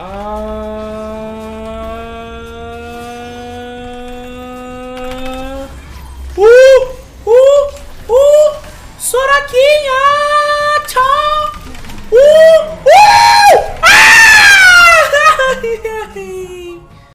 Ah... Uh! Uh! Uh! Soraquinha!